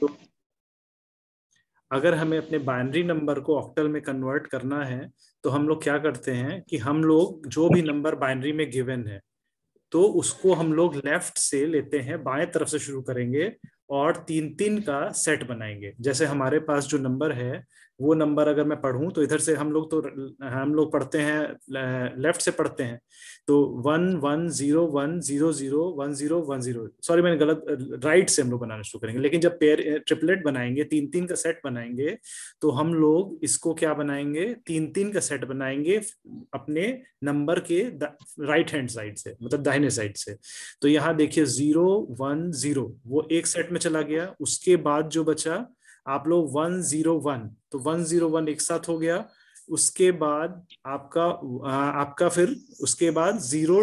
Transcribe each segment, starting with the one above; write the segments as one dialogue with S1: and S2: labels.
S1: तो अगर हमें अपने बाइनरी नंबर को ऑक्टल में कन्वर्ट करना है तो हम लोग क्या करते हैं कि हम लोग जो भी नंबर बाइनरी में गिवन है तो उसको हम लोग लेफ्ट से लेते हैं बाएं तरफ से शुरू करेंगे और तीन तीन का सेट बनाएंगे जैसे हमारे पास जो नंबर है वो नंबर अगर मैं पढ़ूं तो इधर से हम लोग तो हम लोग पढ़ते हैं लेफ्ट से पढ़ते हैं तो one one zero one zero zero one zero one zero sorry मैंने गलत राइट से हम लोग बनाना शुरू करेंगे लेकिन जब पेयर ट्रिपलेट बनाएंगे तीन तीन का सेट बनाएंगे तो हम लोग इसको क्या बनाएंगे तीन तीन का सेट बनाएंगे अपने नंबर के राइट हैंड साइड से मतलब दाहिने साइड से तो यहाँ देखिए जीरो वन जीरो वो एक सेट में चला गया उसके बाद जो बचा आप लोग वन जीरो वन तो वन जीरो वन एक साथ हो गया उसके बाद आपका आपका फिर उसके बाद जीरो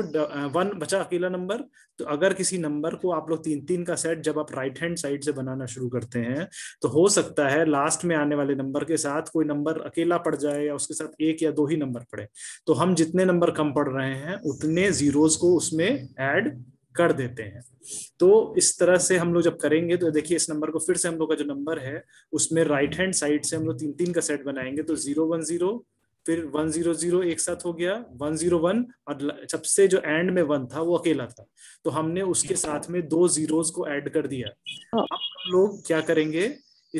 S1: वन बचा अकेला नंबर तो अगर किसी नंबर को आप लोग तीन तीन का सेट जब आप राइट हैंड साइड से बनाना शुरू करते हैं तो हो सकता है लास्ट में आने वाले नंबर के साथ कोई नंबर अकेला पड़ जाए या उसके साथ एक या दो ही नंबर पड़े तो हम जितने नंबर कम पड़ रहे हैं उतने जीरोज को उसमें एड कर देते हैं तो इस तरह से हम लोग जब करेंगे तो देखिए इस नंबर को फिर से हम लोग का जो नंबर है उसमें राइट हैंड साइड से हम लोग तीन तीन का सेट बनाएंगे तो जीरो वन जीरो फिर वन जीरो जीरो एक साथ हो गया वन जीरो वन और सबसे जो एंड में वन था वो अकेला था तो हमने उसके साथ में दो जीरोस को ऐड कर दिया हाँ। अब हम लोग क्या करेंगे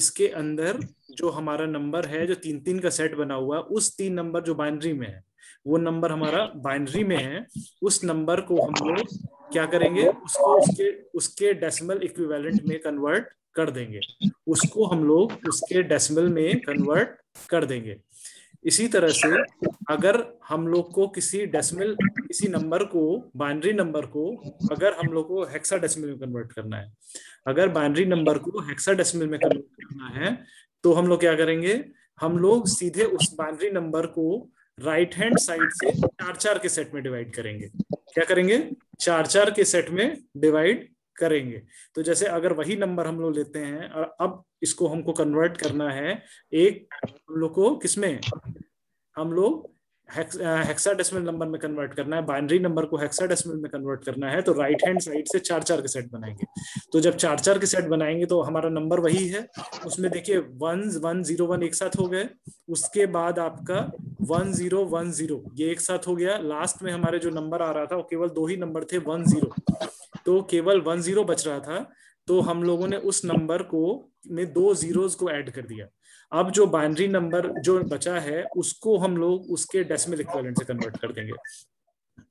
S1: इसके अंदर जो हमारा नंबर है जो तीन तीन का सेट बना हुआ उस तीन नंबर जो बाइनरी में है वो नंबर हमारा बाइनरी में है उस नंबर को हम लोग क्या करेंगे उसको उसके उसके डेसिमल इक्विवेलेंट में कन्वर्ट कर देंगे उसको हम लोग उसके डेसिमल में कन्वर्ट कर देंगे इसी तरह से अगर हम लोग को किसी डेसिमल किसी नंबर को बाइनरी नंबर को अगर हम लोग को हेक्सा डेसिमल में कन्वर्ट करना है अगर बाइनरी नंबर को हेक्सा डेसिमल में कन्वर्ट करना है तो हम लोग क्या करेंगे हम लोग सीधे उस बाइनरी नंबर को राइट हैंड साइड से चार चार के सेट में डिवाइड करेंगे क्या करेंगे चार चार के सेट में डिवाइड करेंगे तो जैसे अगर वही नंबर हम लोग लेते हैं और अब इसको हमको कन्वर्ट करना है एक हम लोग को किसमें हम लोग हेक्साडेसिमल नंबर में कन्वर्ट करना है बाइनरी नंबर को हेक्साडेसिमल में कन्वर्ट करना है तो राइट हैंड साइड से चार चार के सेट बनाएंगे तो जब चार चार के सेट बनाएंगे तो हमारा नंबर वही है उसमें देखिए वन वन जीरो वन एक साथ हो गए उसके बाद आपका वन जीरो वन जीरो ये एक साथ हो गया लास्ट में हमारे जो नंबर आ रहा था वो केवल दो ही नंबर थे वन जीरो तो केवल वन जीरो बच रहा था तो हम लोगों ने उस नंबर को में दो जीरोस को ऐड कर दिया अब जो बाइनरी नंबर जो बचा है उसको हम लोग उसके डेसिमल इक्विवेलेंट से कन्वर्ट कर देंगे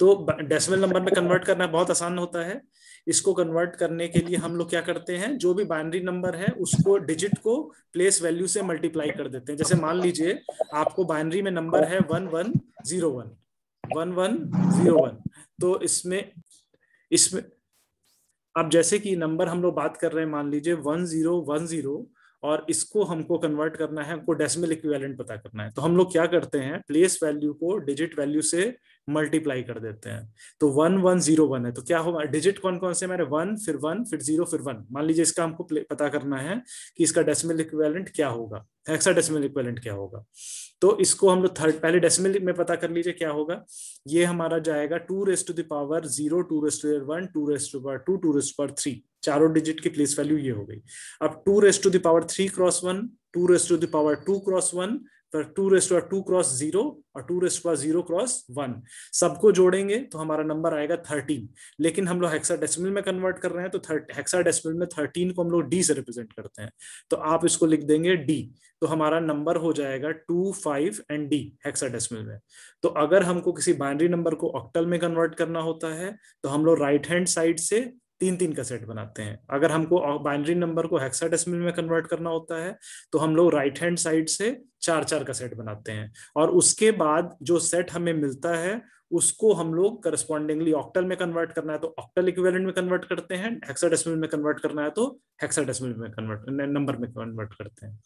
S1: तो डेसिमल नंबर में कन्वर्ट करना बहुत आसान होता है इसको कन्वर्ट करने के लिए हम लोग क्या करते हैं जो भी बाइनरी नंबर है उसको डिजिट को प्लेस वैल्यू से मल्टीप्लाई कर देते हैं जैसे मान लीजिए आपको बाइनरी में नंबर है one one zero one one one zero one तो इसमें इसमें अब जैसे कि नंबर हम लोग बात कर रहे हैं मान लीजिए वन जीरो वन जीरो और इसको हमको कन्वर्ट करना है हमको डेसिमल इक्विवेलेंट पता करना है तो हम लोग क्या करते हैं प्लेस वैल्यू को डिजिट वैल्यू से मल्टीप्लाई कर देते हैं तो वन वन जीरो वन है तो क्या होगा डिजिट कौन कौन से हमारे वन फिर वन फिर जीरो फिर वन मान लीजिए इसका हमको पता करना है कि इसका डेसिमल इक्विवेलेंट क्या होगा हेक्सा डेसिमल इक्विवेलेंट क्या होगा तो इसको हम लोग थर्ड पहले डेसिमल में पता कर लीजिए क्या होगा ये हमारा जाएगा two raise to the power zero two raise to one two raise to power two two raise power three चारों डिजिट की प्लेस वैल्यू ये हो गई अब two raise to the power three cross one two raise to the power two cross one फिर two raised power two cross zero और two raised power zero cross one सबको जोड़ेंगे तो हमारा नंबर आएगा थर्टीन लेकिन हम लोग हेक्सा डेसिमल में कन्वर्ट कर रहे हैं तो हेक्सा डेसिमल में थर्टीन को हम लोग डी से रिप्रेजेंट करते हैं तो आप इसको लिख देंगे डी तो हमारा नंबर हो जाएगा two five and D hexadecimal में तो अगर हमको किसी बाइनरी नंबर को ऑक्टल में कन्वर्ट करना होता है तो हम लोग राइट हैंड साइड से तीन तीन का सेट बनाते हैं अगर हमको बाइनरी नंबर को हेक्साडेसिमल में कन्वर्ट करना होता है तो हम लोग राइट हैंड साइड से चार चार का सेट बनाते हैं और उसके बाद जो सेट हमें मिलता है उसको हम लोग करस्पॉन्डिंगली ऑक्टल में कन्वर्ट करना है तो ऑक्टल इक्विवेलेंट में कन्वर्ट करते हैं हेक्साडेसिमल में कन्वर्ट करना है तो हेक्साडेसिमल में कन्वर्ट नंबर में कन्वर्ट करते हैं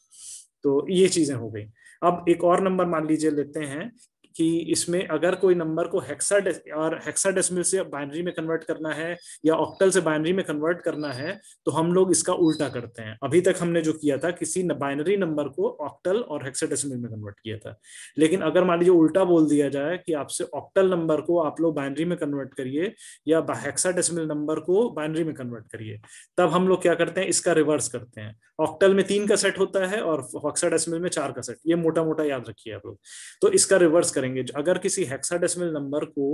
S1: तो ये चीजें हो गई अब एक और नंबर मान लीजिए लेते हैं कि इसमें अगर कोई नंबर को हेक्सा और हेक्सा डेसिमल से बाइनरी में कन्वर्ट करना है या ऑक्टल से बाइनरी में कन्वर्ट करना है तो हम लोग इसका उल्टा करते हैं अभी तक हमने जो किया था किसी बाइनरी नंबर को ऑक्टल और हेक्सा डेसिमल में कन्वर्ट किया था लेकिन अगर मान लीजिए उल्टा बोल दिया जाए कि आपसे ऑक्टल नंबर को आप लोग बाइनरी में कन्वर्ट करिए या हेक्सा डेसिमल नंबर को बाइनरी में कन्वर्ट करिए तब हम लोग क्या करते हैं इसका रिवर्स करते हैं ऑक्टल में तीन का सेट होता है और हेक्सा डेसिमल में चार का सेट ये मोटा मोटा याद रखिए आप लोग तो इसका रिवर्स करेंगे अगर किसी हेक्साडेसिमल नंबर को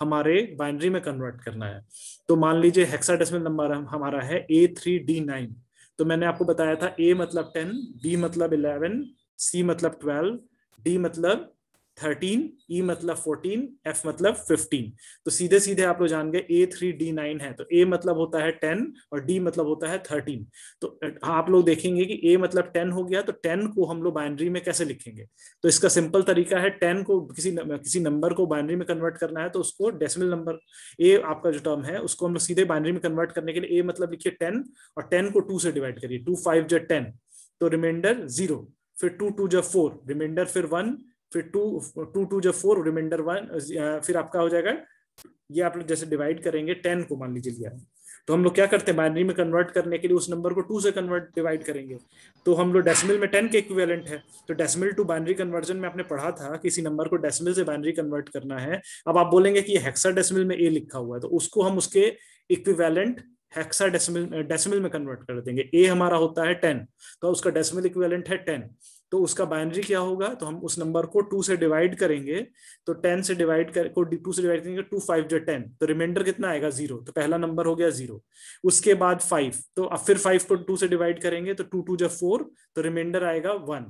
S1: हमारे बाइनरी में कन्वर्ट करना है तो मान लीजिए हेक्साडेसिमल नंबर हमारा है ए थ्री डी नाइन तो मैंने आपको बताया था ए मतलब टेन बी मतलब इलेवन सी मतलब ट्वेल्व डी मतलब थर्टीन ई e मतलब फोर्टीन एफ मतलब फिफ्टीन तो सीधे सीधे आप लोग जान गए ए थ्री डी नाइन है तो ए मतलब होता है टेन और डी मतलब होता है थर्टीन तो आप लोग देखेंगे कि ए मतलब टेन हो गया तो टेन को हम लोग बाइनरी में कैसे लिखेंगे तो इसका सिंपल तरीका है टेन को किसी किसी नंबर को बाइनरी में कन्वर्ट करना है तो उसको डेसिमल नंबर ए आपका जो टर्म है उसको हम लोग सीधे बाइनरी में कन्वर्ट करने के लिए ए मतलब लिखिए टेन और टेन को टू से डिवाइड करिए टू फाइव जो टेन तो रिमाइंडर जीरो फिर टू टू जो फोर रिमाइंडर फिर वन फिर टू टू टू जब फोर रिमाइंडर वन फिर आपका हो जाएगा ये आप लोग जैसे डिवाइड करेंगे टेन को मान लीजिए लिया तो हम लोग क्या करते हैं बाइनरी में कन्वर्ट करने के लिए उस नंबर को टू से कन्वर्ट डिवाइड करेंगे तो हम लोग डेसिमल में टेन के इक्विवेलेंट है तो डेसिमल टू बाइनरी कन्वर्जन में आपने पढ़ा था किसी नंबर को डेसिमल से बाइनरी कन्वर्ट करना है अब आप बोलेंगे कि हेक्सा डेसिमल में ए लिखा हुआ है तो उसको हम उसके इक्विवेलेंट हेक्सा डेसिमल डेसिमल में कन्वर्ट कर देंगे ए हमारा होता है टेन तो उसका डेसिमल इक्विवेलेंट है टेन तो उसका बाइनरी क्या होगा तो हम उस नंबर को टू से डिवाइड करेंगे तो टेन से डिवाइड कर को टू से डिवाइड करेंगे टू फाइव जो टेन तो रिमाइंडर कितना आएगा जीरो तो पहला नंबर हो गया जीरो उसके बाद फाइव तो अब फिर फाइव को टू से डिवाइड करेंगे तो टू टू जब फोर तो रिमाइंडर आएगा वन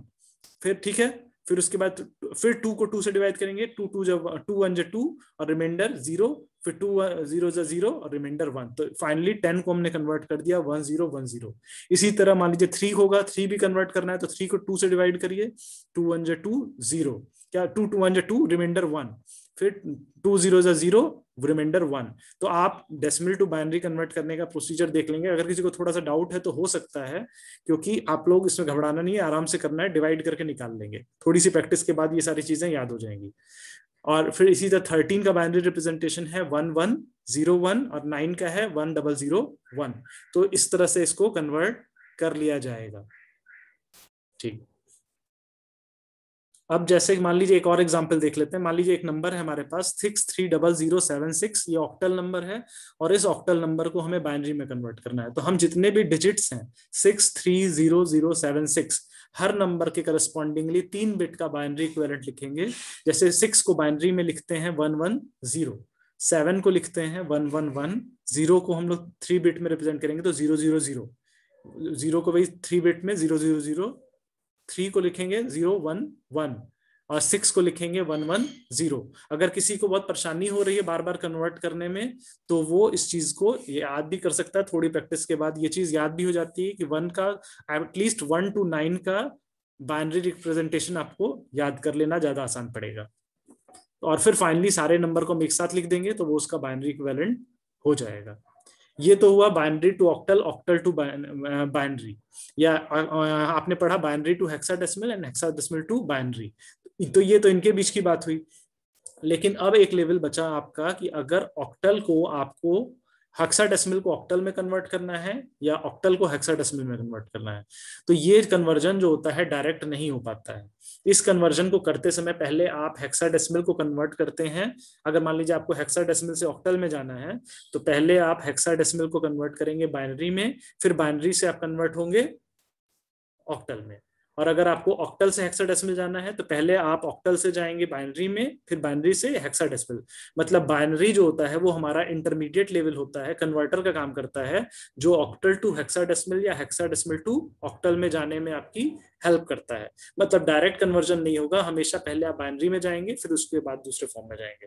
S1: फिर ठीक है फिर उसके बाद फिर टू को टू से डिवाइड करेंगे टू टू जब टू वन जो टू और रिमाइंडर जीरो फिर टू जीरो जीरो और रिमाइंडर वन तो फाइनली टेन को हमने कन्वर्ट कर दिया वन जीरो वन जीरो इसी तरह मान लीजिए थ्री होगा थ्री भी कन्वर्ट करना है तो थ्री को टू से डिवाइड करिए टू वन जो टू जीरो क्या टू टू वन जो टू रिमाइंडर वन फिर टू जीरो जो जीरो रिमाइंडर वन तो आप डेसिमल टू बाइनरी कन्वर्ट करने का प्रोसीजर देख लेंगे अगर किसी को थोड़ा सा डाउट है तो हो सकता है क्योंकि आप लोग इसमें घबराना नहीं है आराम से करना है डिवाइड करके निकाल लेंगे थोड़ी सी प्रैक्टिस के बाद ये सारी चीजें याद हो जाएंगी और फिर इसी तरह थर्टीन का बाइनरी रिप्रेजेंटेशन है वन वन जीरो वन और नाइन का है वन डबल जीरो वन तो इस तरह से इसको कन्वर्ट कर लिया जाएगा ठीक अब जैसे मान लीजिए एक और एग्जाम्पल देख लेते हैं मान लीजिए एक नंबर है हमारे पास six three double zero seven six ये ऑक्टल नंबर है और इस ऑक्टल नंबर को हमें बाइनरी में कन्वर्ट करना है तो हम जितने भी डिजिट्स हैं six three zero zero seven six हर नंबर के करस्पॉन्डिंगली तीन बिट का बाइनरी इक्वेलेंट लिखेंगे जैसे सिक्स को बाइनरी में लिखते हैं वन वन जीरो सेवन को लिखते हैं वन वन वन जीरो को हम लोग थ्री बिट में रिप्रेजेंट करेंगे तो जीरो जीरो जीरो जीरो को भाई थ्री बिट में जीरो जीरो जीरो थ्री को लिखेंगे जीरो वन वन और सिक्स को लिखेंगे वन वन जीरो अगर किसी को बहुत परेशानी हो रही है बार बार कन्वर्ट करने में तो वो इस चीज को याद भी कर सकता है थोड़ी प्रैक्टिस के बाद ये चीज याद भी हो जाती है कि वन का एटलीस्ट वन टू नाइन का बाइनरी रिप्रेजेंटेशन आपको याद कर लेना ज्यादा आसान पड़ेगा और फिर फाइनली सारे नंबर को हम एक साथ लिख देंगे तो वो उसका बाइनरी इक्वेलेंट हो जाएगा ये तो हुआ binary to octal octal to binary या uh, uh, आपने पढ़ा binary to hexadecimal and hexadecimal to binary तो ये तो इनके बीच की बात हुई लेकिन अब एक लेवल बचा आपका कि अगर ऑक्टल को आपको हेक्साडेसिमल को ऑक्टल में कन्वर्ट करना है या ऑक्टल को हेक्साडेसिमल में कन्वर्ट करना है तो ये कन्वर्जन जो होता है डायरेक्ट नहीं हो पाता है इस कन्वर्जन को करते समय पहले आप हेक्साडेसिमल को कन्वर्ट करते हैं अगर मान लीजिए आपको हेक्साडेसिमल से ऑक्टल में जाना है तो पहले आप हेक्साडेसिमल को कन्वर्ट करेंगे बाइनरी में फिर बाइनरी से आप कन्वर्ट होंगे ऑक्टल में और अगर आपको ऑक्टल से हेक्साडेसिमल जाना है तो पहले आप ऑक्टल से जाएंगे बाइनरी में फिर बाइनरी से हेक्साडेसिमल मतलब बाइनरी जो होता है वो हमारा इंटरमीडिएट लेवल होता है कन्वर्टर का काम करता है जो ऑक्टल टू हेक्साडेसिमल या हेक्साडेसिमल टू ऑक्टल में जाने में आपकी हेल्प करता है मतलब डायरेक्ट कन्वर्जन नहीं होगा हमेशा पहले आप बाइनरी में जाएंगे फिर उसके बाद दूसरे फॉर्म में जाएंगे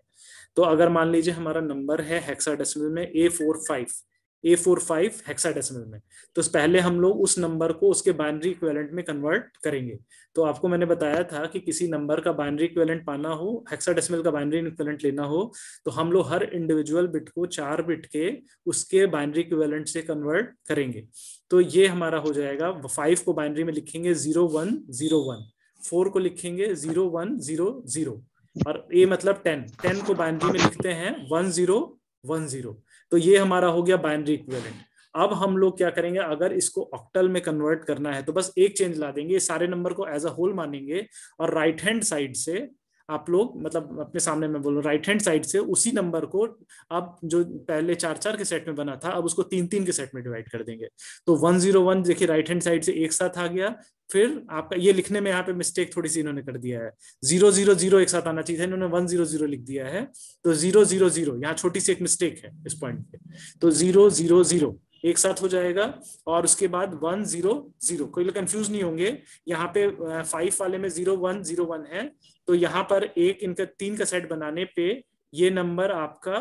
S1: तो अगर मान लीजिए हमारा नंबर है हेक्साडेसिमल में A four five A four five hexadecimal में तो पहले हम लोग उस नंबर को उसके बाइनरी इक्वेलेंट में कन्वर्ट करेंगे तो आपको मैंने बताया था कि किसी नंबर का बाइनरी इक्वेलेंट पाना हो हेक्साडेसिमल का बाइनरी इक्वेलेंट लेना हो तो हम लोग हर इंडिविजुअल बिट को चार बिट के उसके बाइनरी इक्वेलेंट से कन्वर्ट करेंगे तो ये हमारा हो जाएगा फाइव को बाइनरी में लिखेंगे zero one zero one four को लिखेंगे जीरो वन जीरो जीरो और ए मतलब टेन टेन को बाइनरी में लिखते हैं वन जीरो वन जीरो तो ये हमारा हो गया बाइनरी इक्विवेलेंट अब हम लोग क्या करेंगे अगर इसको ऑक्टल में कन्वर्ट करना है तो बस एक चेंज ला देंगे सारे नंबर को एज अ होल मानेंगे और राइट हैंड साइड से आप लोग मतलब अपने सामने मैं बोलूँ राइट हैंड साइड से उसी नंबर को आप जो पहले चार चार के सेट में बना था अब उसको तीन तीन के सेट में डिवाइड कर देंगे तो वन जीरो वन देखिए राइट हैंड साइड से एक साथ आ गया फिर आपका ये लिखने में यहाँ पे मिस्टेक थोड़ी सी इन्होंने कर दिया है जीरो जीरो जीरो एक साथ आना चाहिए इन्होंने वन जीरो जीरो लिख दिया है तो जीरो जीरो जीरो यहाँ छोटी सी एक मिस्टेक है इस पॉइंट पे तो जीरो जीरो जीरो एक साथ हो जाएगा और उसके बाद वन जीरो जीरो कोई लोग कंफ्यूज नहीं होंगे यहाँ पे फाइव वाले में जीरो वन जीरो वन है तो यहाँ पर एक इनका तीन का सेट बनाने पे ये नंबर आपका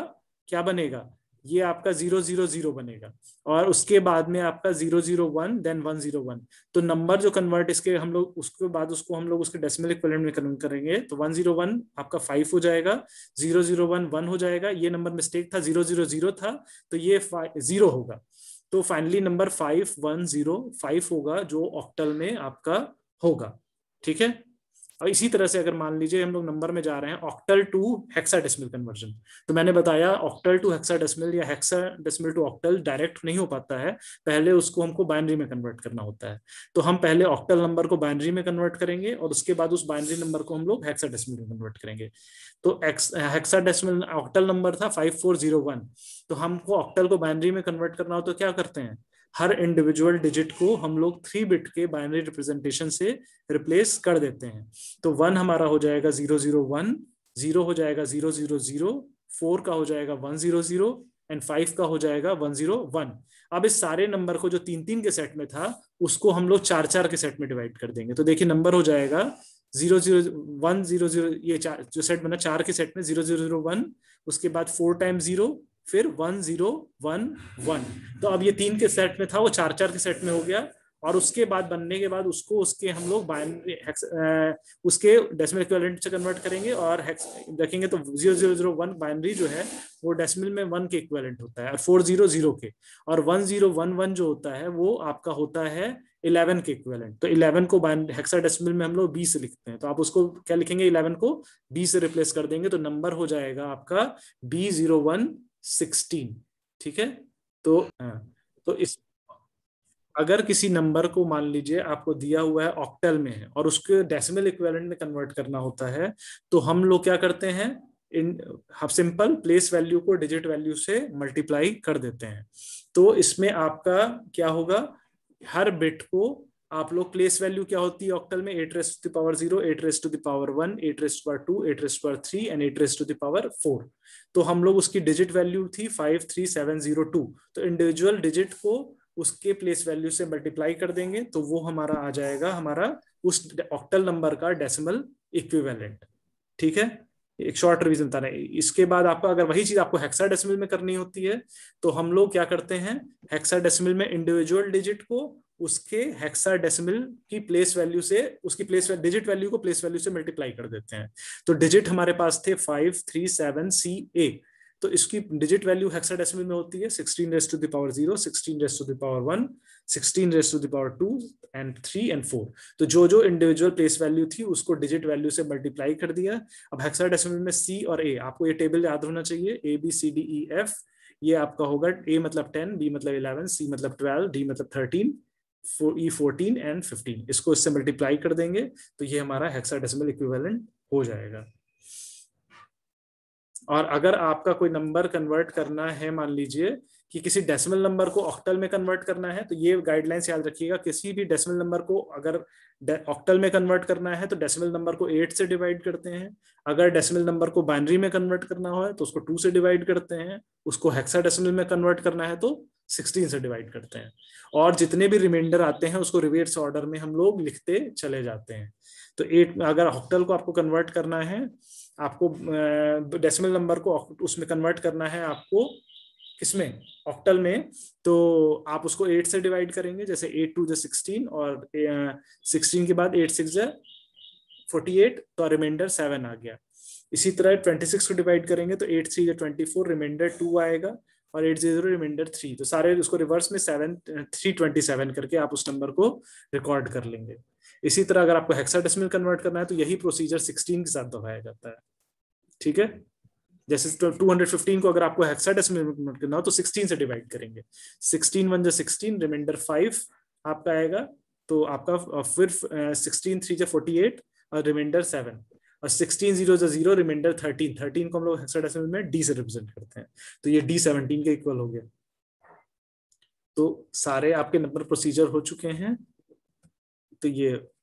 S1: क्या बनेगा ये आपका जीरो जीरो जीरो बनेगा और उसके बाद में आपका zero zero one then one zero one तो नंबर जो कन्वर्ट इसके हम लोग उसके बाद उसको हम लोग उसके डेसिमल इक्विवेलेंट में कन्वर्ट करेंगे तो वन जीरो वन आपका फाइव हो जाएगा जीरो जीरो वन वन हो जाएगा ये नंबर मिस्टेक था जीरो जीरो जीरो था तो ये जीरो होगा तो finally number five one zero five होगा जो ऑक्टल में आपका होगा ठीक है और इसी तरह से अगर मान लीजिए हम लोग नंबर में जा रहे हैं ऑक्टल टू हेक्साडेसिमल कन्वर्जन तो मैंने बताया ऑक्टल टू हेक्साडेसिमल या हेक्साडेसिमल टू ऑक्टल डायरेक्ट नहीं हो पाता है पहले उसको हमको बाइनरी में कन्वर्ट करना होता है तो हम पहले ऑक्टल नंबर को बाइनरी में कन्वर्ट करेंगे और उसके बाद उस बाइनरी नंबर को हम लोग हेक्साडेसिमल में कन्वर्ट करेंगे तो हेक्साडेसिमल ऑक्टल नंबर था फाइव तो हमको ऑक्टल को बाइनरी में कन्वर्ट करना हो तो क्या करते हैं हर इंडिविजुअल डिजिट को हम लोग थ्री बिट के बाइनरी रिप्रेजेंटेशन से रिप्लेस कर देते हैं तो वन हमारा हो जाएगा जीरो जीरो वन जीरो हो जाएगा जीरो जीरो जीरो फोर का हो जाएगा one zero zero and five का हो जाएगा वन जीरो वन अब इस सारे नंबर को जो तीन तीन के सेट में था उसको हम लोग चार चार के सेट में डिवाइड कर देंगे तो देखिए नंबर हो जाएगा zero zero one zero zero ये चार जो सेट बना चार के सेट में जीरो जीरो जीरो वन उसके बाद फोर टाइम जीरो फिर वन जीरो वन वन तो अब ये तीन के सेट में था वो चार चार के सेट में हो गया और उसके बाद बनने के बाद उसको उसके हम लोग बाइनरी उसके डेसिमल इक्विवेलेंट से कन्वर्ट करेंगे और हेक्स देखेंगे तो zero zero zero one binary जो है वो डेसिमल में वन के इक्विवेलेंट होता है और फोर जीरो जीरो के और वन जीरो वन वन जो होता है वो आपका होता है इलेवन के इक्विवेलेंट तो इलेवन को हेक्सा डेसिमल में हम लोग बी से लिखते हैं तो आप उसको क्या लिखेंगे इलेवन को बी से रिप्लेस कर देंगे तो नंबर हो जाएगा आपका बी जीरो वन सिक्सटीन ठीक है तो हाँ। तो इस अगर किसी नंबर को मान लीजिए आपको दिया हुआ है ऑक्टल में है और उसके डेसिमल इक्वेलेंट में कन्वर्ट करना होता है तो हम लोग क्या करते हैं इन हम सिंपल प्लेस वैल्यू को डिजिट वैल्यू से मल्टीप्लाई कर देते हैं तो इसमें आपका क्या होगा हर बिट को आप लोग प्लेस वैल्यू क्या होती है ऑक्टल में eight raised to the power zero eight raised to the power one eight raised power two eight raised power three and eight raised to the power four तो हम लोग उसकी डिजिट वैल्यू थी five three seven zero two तो individual digit को उसके place value से multiply कर देंगे तो वो हमारा आ जाएगा हमारा उस ऑक्टल नंबर का डेसिमल इक्विवेलेंट ठीक है एक शॉर्ट रिविजन था नहीं इसके बाद आपका अगर वही चीज आपको हेक्सा डेसिमल में करनी होती है तो हम लोग क्या करते हैं हेक्सा डेसिमल में इंडिविजुअल डिजिट को उसके हेक्सा डेसिमल की प्लेस वैल्यू से उसकी प्लेस डिजिट वैल्यू को प्लेस वैल्यू से मल्टीप्लाई कर देते हैं तो डिजिट हमारे पास थे five three seven C A तो इसकी डिजिट वैल्यू हेक्सा डेसिमल में होती है sixteen raise to the power zero sixteen raise to the power one sixteen raise to the power two and three and four तो जो जो इंडिविजुअल प्लेस वैल्यू थी उसको डिजिट वैल्यू से मल्टीप्लाई कर दिया अब हेक्सा डेसिमल में सी और ए आपको ये टेबल याद होना चाहिए A B C D E F ये आपका होगा ए मतलब टेन बी मतलब इलेवन सी मतलब ट्वेल्व डी मतलब thirteen E fourteen and fifteen इसको इससे मल्टीप्लाई कर देंगे तो ये हमारा हेक्साडेसिमल इक्विवेलेंट हो जाएगा और अगर आपका कोई नंबर कन्वर्ट करना है मान लीजिए कि किसी डेसिमल नंबर को ऑक्टल में कन्वर्ट करना है तो ये गाइडलाइंस याद रखिएगा किसी भी डेसिमल नंबर को अगर ऑक्टल में कन्वर्ट करना है तो डेसिमल नंबर को एट से डिवाइड करते हैं अगर डेसिमल नंबर को बाइनरी में कन्वर्ट करना हो तो उसको टू से डिवाइड करते हैं उसको हेक्सा में कन्वर्ट करना है तो सिक्सटीन से डिवाइड करते हैं और जितने भी रिमाइंडर आते हैं उसको रिवेट्स ऑर्डर में हम लोग लिखते चले जाते हैं तो एट अगर ऑक्टल को आपको कन्वर्ट करना है आपको डेसिमल नंबर को उसमें कन्वर्ट करना है आपको किसमें ऑक्टल में तो आप उसको एट से डिवाइड करेंगे जैसे एट टू जिक्सटीन सिक्सटीन और सिक्सटीन के बाद एट सिक्स फोर्टी एट तो रिमाइंडर सेवन आ गया इसी तरह ट्वेंटी सिक्स को डिवाइड करेंगे तो eight three twenty four remainder two आएगा और एट जीरो रिमाइंडर थ्री तो सारे उसको रिवर्स में सेवन थ्री ट्वेंटी सेवन करके आप उस नंबर को रिकॉर्ड कर लेंगे इसी तरह अगर आपको हेक्साडेसिमल कन्वर्ट करना है तो यही प्रोसीजर सिक्सटीन के साथ दोहराया जाता है ठीक है जैसे टू हंड्रेड फिफ्टीन को अगर आपको हेक्साडेसिमल कन्वर्ट करना हो तो सिक्सटीन से डिवाइड करेंगे सिक्सटीन वन जो सिक्सटीन रिमाइंडर फाइव आपका आएगा तो आपका uh, फिर सिक्सटीन uh, थ्री जो फोर्टी एट और रिमाइंडर सेवन और sixteen zero zero remainder thirteen thirteen को हम लोग हेक्साडेसिमल में डी से रिप्रेजेंट करते हैं तो ये डी सेवनटीन के इक्वल हो गया तो सारे आपके नंबर प्रोसीजर हो चुके हैं तो ये